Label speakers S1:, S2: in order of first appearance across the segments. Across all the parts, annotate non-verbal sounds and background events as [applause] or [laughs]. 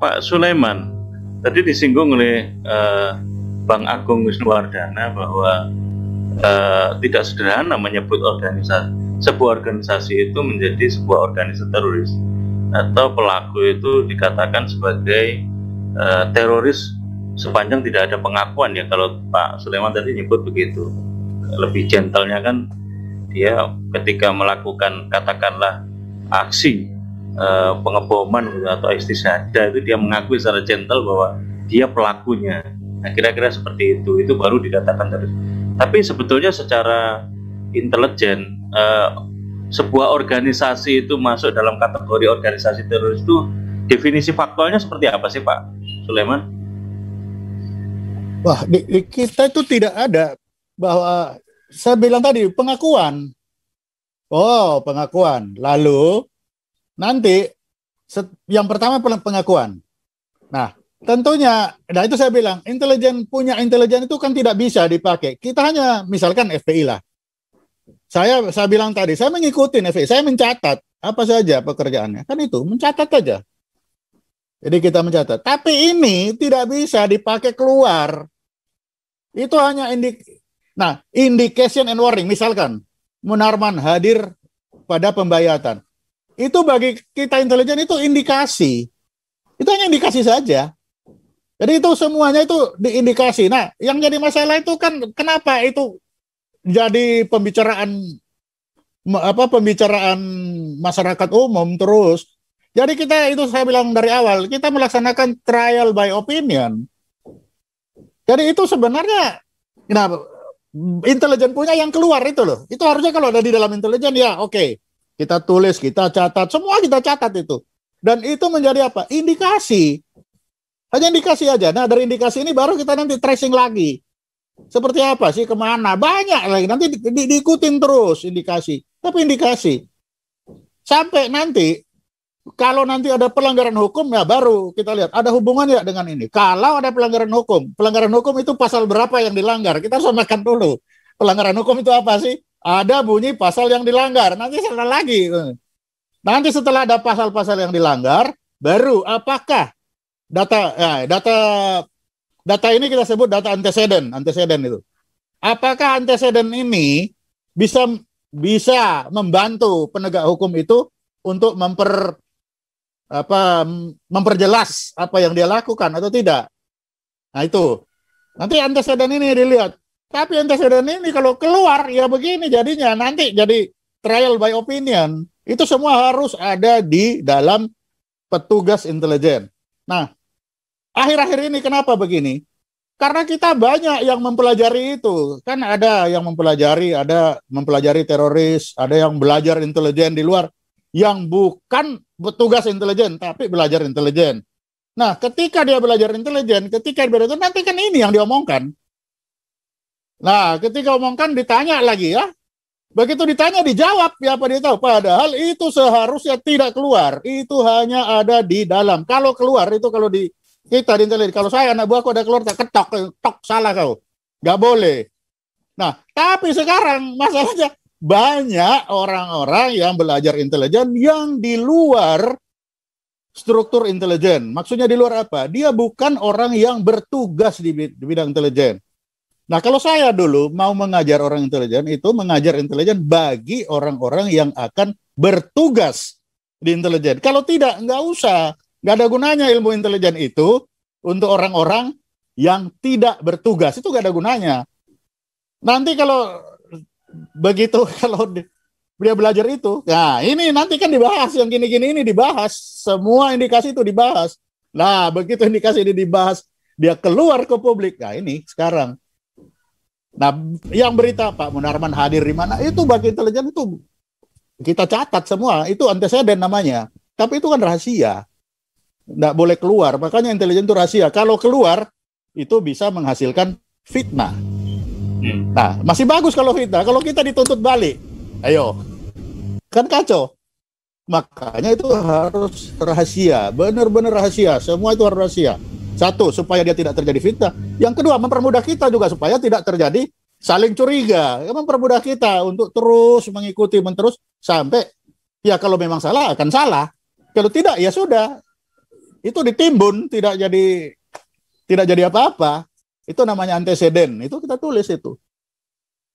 S1: Pak Sulaiman tadi disinggung oleh uh, Bang Agung Wisnuwardana bahwa uh, tidak sederhana menyebut organisasi sebuah organisasi itu menjadi sebuah organisasi teroris atau pelaku itu dikatakan sebagai uh, teroris sepanjang tidak ada pengakuan ya kalau Pak Sulaiman tadi nyebut begitu lebih gentlenya kan dia ketika melakukan katakanlah aksi Eh, pengeboman gitu atau istisada itu dia mengakui secara gentle bahwa dia pelakunya nah kira-kira seperti itu itu baru dikatakan terus tapi sebetulnya secara intelijen uh, sebuah organisasi itu masuk dalam kategori organisasi teroris itu definisi faktualnya seperti apa sih Pak Sulaiman?
S2: Wah di, di kita itu tidak ada bahwa saya bilang tadi pengakuan. Oh, pengakuan. Lalu Nanti yang pertama pengakuan. Nah, tentunya nah itu saya bilang intelijen punya intelijen itu kan tidak bisa dipakai. Kita hanya misalkan FPI lah. Saya saya bilang tadi saya mengikuti FPI, saya mencatat apa saja pekerjaannya. Kan itu mencatat aja. Jadi kita mencatat. Tapi ini tidak bisa dipakai keluar. Itu hanya indik Nah, indication and warning misalkan Munarman hadir pada pembayatan itu bagi kita intelijen itu indikasi. Itu hanya indikasi saja. Jadi itu semuanya itu diindikasi. Nah, yang jadi masalah itu kan kenapa itu jadi pembicaraan apa pembicaraan masyarakat umum terus. Jadi kita itu saya bilang dari awal, kita melaksanakan trial by opinion. Jadi itu sebenarnya nah intelijen punya yang keluar itu loh. Itu harusnya kalau ada di dalam intelijen ya oke. Okay kita tulis, kita catat, semua kita catat itu. Dan itu menjadi apa? Indikasi. Hanya indikasi aja. Nah, dari indikasi ini baru kita nanti tracing lagi. Seperti apa sih? Kemana? Banyak lagi. Nanti di, di, diikutin terus indikasi. Tapi indikasi. Sampai nanti, kalau nanti ada pelanggaran hukum, ya baru kita lihat. Ada hubungan ya dengan ini. Kalau ada pelanggaran hukum. Pelanggaran hukum itu pasal berapa yang dilanggar? Kita samakan dulu. Pelanggaran hukum itu apa sih? ada bunyi pasal yang dilanggar. Nanti setelah lagi. Nanti setelah ada pasal-pasal yang dilanggar, baru apakah data ya, data data ini kita sebut data antecedent, antecedent itu. Apakah antecedent ini bisa bisa membantu penegak hukum itu untuk memper apa memperjelas apa yang dia lakukan atau tidak. Nah itu. Nanti antecedent ini dilihat tapi antecedent ini kalau keluar ya begini jadinya nanti jadi trial by opinion itu semua harus ada di dalam petugas intelijen. Nah, akhir-akhir ini kenapa begini? Karena kita banyak yang mempelajari itu. Kan ada yang mempelajari, ada mempelajari teroris, ada yang belajar intelijen di luar yang bukan petugas intelijen tapi belajar intelijen. Nah, ketika dia belajar intelijen, ketika dia belajar, nanti kan ini yang diomongkan. Nah, ketika omongkan ditanya lagi ya. Begitu ditanya dijawab ya apa dia tahu. Padahal itu seharusnya tidak keluar. Itu hanya ada di dalam. Kalau keluar itu kalau di kita di intelijen. Kalau saya anak buahku ada keluar tak ketok, tok salah kau. Gak boleh. Nah, tapi sekarang masalahnya banyak orang-orang yang belajar intelijen yang di luar struktur intelijen. Maksudnya di luar apa? Dia bukan orang yang bertugas di bidang intelijen Nah, kalau saya dulu mau mengajar orang intelijen itu mengajar intelijen bagi orang-orang yang akan bertugas di intelijen. Kalau tidak, nggak usah. Nggak ada gunanya ilmu intelijen itu untuk orang-orang yang tidak bertugas. Itu nggak ada gunanya. Nanti kalau begitu, [laughs] kalau dia belajar itu, nah ini nanti kan dibahas, yang gini-gini ini dibahas. Semua indikasi itu dibahas. Nah, begitu indikasi ini dibahas, dia keluar ke publik. Nah, ini sekarang Nah, yang berita Pak Munarman hadir di mana itu bagi intelijen itu kita catat semua itu anteseden namanya. Tapi itu kan rahasia, tidak boleh keluar. Makanya intelijen itu rahasia. Kalau keluar itu bisa menghasilkan fitnah. Nah, masih bagus kalau fitnah. Kalau kita dituntut balik, ayo kan kacau. Makanya itu harus rahasia, benar-benar rahasia. Semua itu harus rahasia. Satu, supaya dia tidak terjadi fitnah. Yang kedua, mempermudah kita juga supaya tidak terjadi saling curiga. Ya, mempermudah kita untuk terus mengikuti, terus sampai ya kalau memang salah akan salah. Kalau tidak ya sudah. Itu ditimbun, tidak jadi tidak jadi apa-apa. Itu namanya anteseden. Itu kita tulis itu.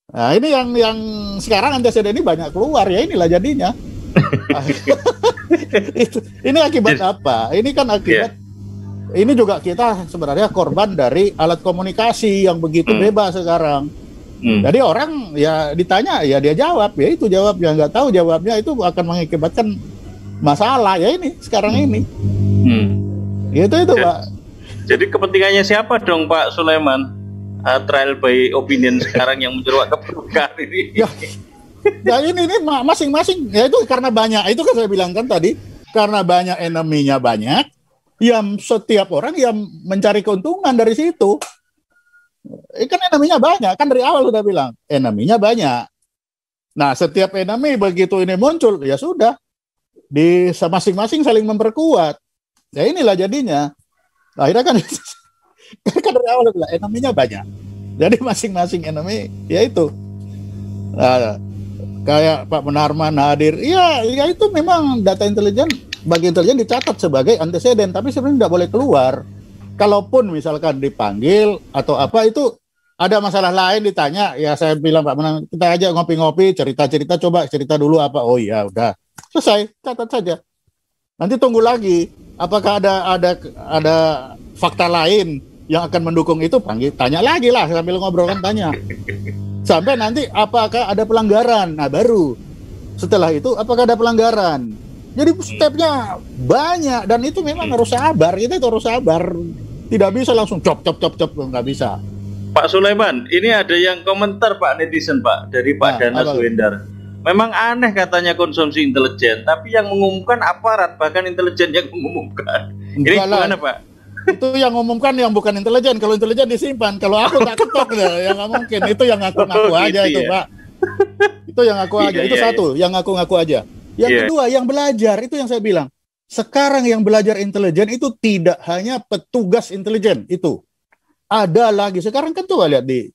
S2: Nah, ini yang yang sekarang anteseden ini banyak keluar ya inilah jadinya. [laughs] [laughs] ini akibat apa? Ini kan akibat yeah ini juga kita sebenarnya korban dari alat komunikasi yang begitu hmm. bebas sekarang. Hmm. Jadi orang ya ditanya ya dia jawab ya itu jawab yang nggak tahu jawabnya itu akan mengakibatkan masalah ya ini sekarang ini.
S1: Hmm. Gitu itu pak. Jadi kepentingannya siapa dong Pak Sulaiman? Uh, trial by opinion sekarang yang menjerat keperluan ini. Ya,
S2: ya ini ini masing-masing ya itu karena banyak itu kan saya bilang kan tadi karena banyak eneminya banyak yang setiap orang yang mencari keuntungan dari situ. Ikan eh, enaminya banyak, kan dari awal sudah bilang, enaminya banyak. Nah, setiap enami begitu ini muncul, ya sudah. Di masing-masing saling memperkuat. Ya inilah jadinya. Akhirnya kan, [laughs] kan dari awal bilang, enaminya banyak. Jadi masing-masing enami ya itu. Nah, kayak Pak Munarman hadir, iya, ya itu memang data intelijen bagi intelijen dicatat sebagai antecedent, tapi sebenarnya tidak boleh keluar. Kalaupun misalkan dipanggil atau apa itu ada masalah lain ditanya, ya saya bilang Pak Menang, kita aja ngopi-ngopi, cerita-cerita, coba cerita dulu apa. Oh iya, udah selesai, catat saja. Nanti tunggu lagi, apakah ada ada ada fakta lain yang akan mendukung itu panggil tanya lagi lah sambil ngobrol kan tanya sampai nanti apakah ada pelanggaran nah baru setelah itu apakah ada pelanggaran jadi stepnya banyak dan itu memang harus sabar. Kita itu harus sabar. Tidak bisa langsung cop cop cop cop nggak bisa.
S1: Pak Sulaiman, ini ada yang komentar Pak netizen Pak dari Pak nah, Dana Memang aneh katanya konsumsi intelijen, tapi yang mengumumkan aparat bahkan intelijen yang mengumumkan. Ini gimana Pak?
S2: itu yang ngumumkan yang bukan intelijen kalau intelijen disimpan kalau aku tak ketok ya, ya nggak mungkin itu yang ngaku-ngaku oh, gitu aja gitu itu ya? pak itu yang ngaku iya, aja itu iya, iya. satu iya. yang aku ngaku aja yang yeah. kedua, yang belajar itu yang saya bilang. Sekarang yang belajar intelijen itu tidak hanya petugas intelijen itu. Ada lagi. Sekarang kan tuh lihat di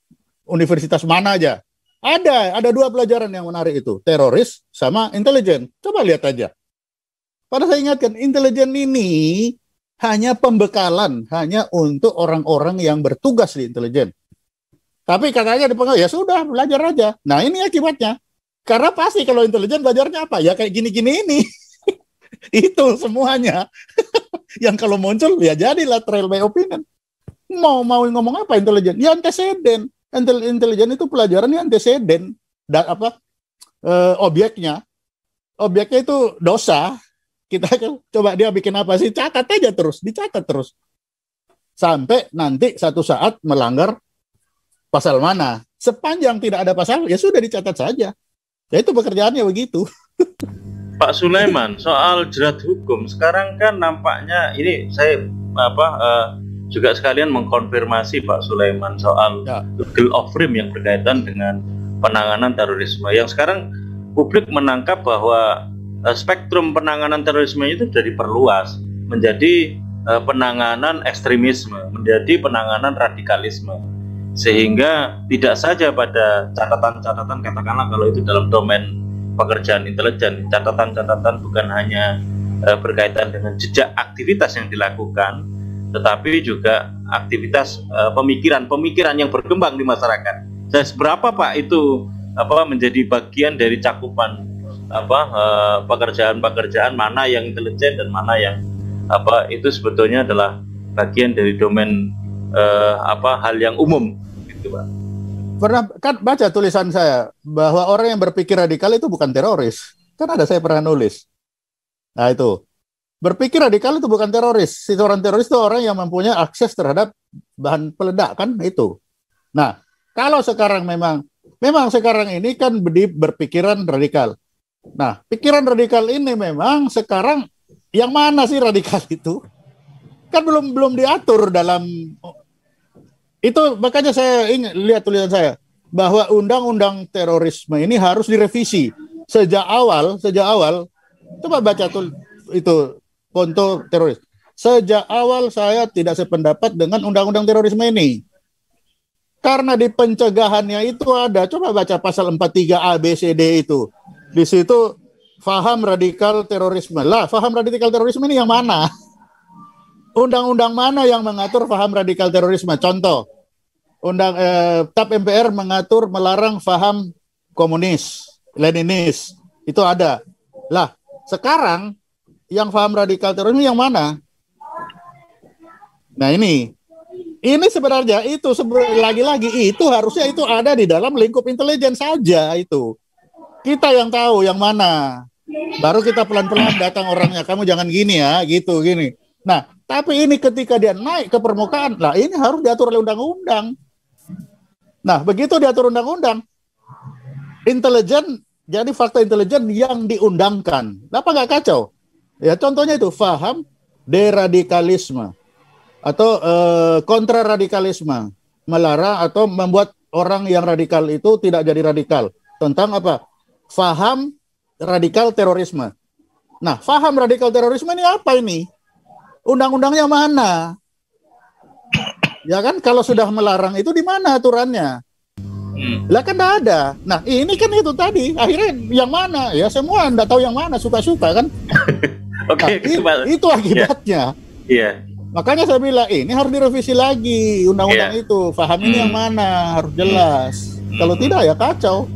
S2: universitas mana aja. Ada, ada dua pelajaran yang menarik itu, teroris sama intelijen. Coba lihat aja. Pada saya ingatkan, intelijen ini hanya pembekalan, hanya untuk orang-orang yang bertugas di intelijen. Tapi katanya di ya sudah, belajar aja. Nah, ini akibatnya. Karena pasti kalau intelijen belajarnya apa? Ya kayak gini-gini ini. [laughs] Itu semuanya. [laughs] yang kalau muncul ya jadilah trail by opinion. Mau mau ngomong apa intelijen? Ya anteseden. Intel intelijen itu pelajaran yang anteseden. dan apa e, objeknya. Objeknya itu dosa. Kita [laughs] kan coba dia bikin apa sih? Catat aja terus, dicatat terus. Sampai nanti satu saat melanggar pasal mana. Sepanjang tidak ada pasal, ya sudah dicatat saja ya itu pekerjaannya begitu [laughs]
S1: Pak Sulaiman soal jerat hukum sekarang kan nampaknya ini saya apa uh, juga sekalian mengkonfirmasi Pak Sulaiman soal ya. Google of Frame yang berkaitan dengan penanganan terorisme yang sekarang publik menangkap bahwa uh, spektrum penanganan terorisme itu sudah perluas menjadi uh, penanganan ekstremisme menjadi penanganan radikalisme sehingga tidak saja pada catatan-catatan katakanlah kalau itu dalam domain pekerjaan intelijen catatan-catatan bukan hanya uh, berkaitan dengan jejak aktivitas yang dilakukan tetapi juga aktivitas pemikiran-pemikiran eh, yang berkembang di masyarakat dan seberapa pak itu apa menjadi bagian dari cakupan apa eh, pekerjaan-pekerjaan mana yang intelijen dan mana yang apa itu sebetulnya adalah bagian dari domain uh, apa hal yang umum gitu pak
S2: pernah kan baca tulisan saya bahwa orang yang berpikir radikal itu bukan teroris kan ada saya pernah nulis nah itu berpikir radikal itu bukan teroris si orang teroris itu orang yang mempunyai akses terhadap bahan peledak kan itu nah kalau sekarang memang memang sekarang ini kan berpikiran radikal nah pikiran radikal ini memang sekarang yang mana sih radikal itu kan belum belum diatur dalam itu makanya saya ingin lihat tulisan saya bahwa undang-undang terorisme ini harus direvisi sejak awal, sejak awal. Coba baca tuh itu konto teroris. Sejak awal saya tidak sependapat dengan undang-undang terorisme ini. Karena di pencegahannya itu ada, coba baca pasal 43 ABCD itu. Di situ faham radikal terorisme. Lah, faham radikal terorisme ini yang mana? Undang-undang mana yang mengatur faham radikal terorisme? Contoh, undang eh, TAP MPR mengatur melarang faham komunis, Leninis. Itu ada. Lah, sekarang yang faham radikal terorisme yang mana? Nah ini, ini sebenarnya itu lagi-lagi itu harusnya itu ada di dalam lingkup intelijen saja itu. Kita yang tahu yang mana. Baru kita pelan-pelan datang orangnya. Kamu jangan gini ya, gitu gini. Nah, tapi ini ketika dia naik ke permukaan, nah ini harus diatur oleh undang-undang. Nah, begitu diatur undang-undang, intelijen jadi fakta intelijen yang diundangkan. Kenapa nggak kacau? Ya contohnya itu faham deradikalisme atau e, eh, kontra melarang atau membuat orang yang radikal itu tidak jadi radikal. Tentang apa? Faham radikal terorisme. Nah, faham radikal terorisme ini apa ini? undang-undangnya mana? Ya kan kalau sudah melarang itu di mana aturannya? Hmm. Lah kan tidak ada. Nah ini kan itu tadi akhirnya yang mana ya semua anda tahu yang mana suka-suka kan?
S1: [laughs] Oke. Okay, nah, itu iya. akibatnya. Iya. Yeah. Yeah.
S2: Makanya saya bilang eh, ini harus direvisi lagi undang-undang yeah. itu. Faham ini hmm. yang mana harus jelas. Hmm. Kalau tidak ya kacau.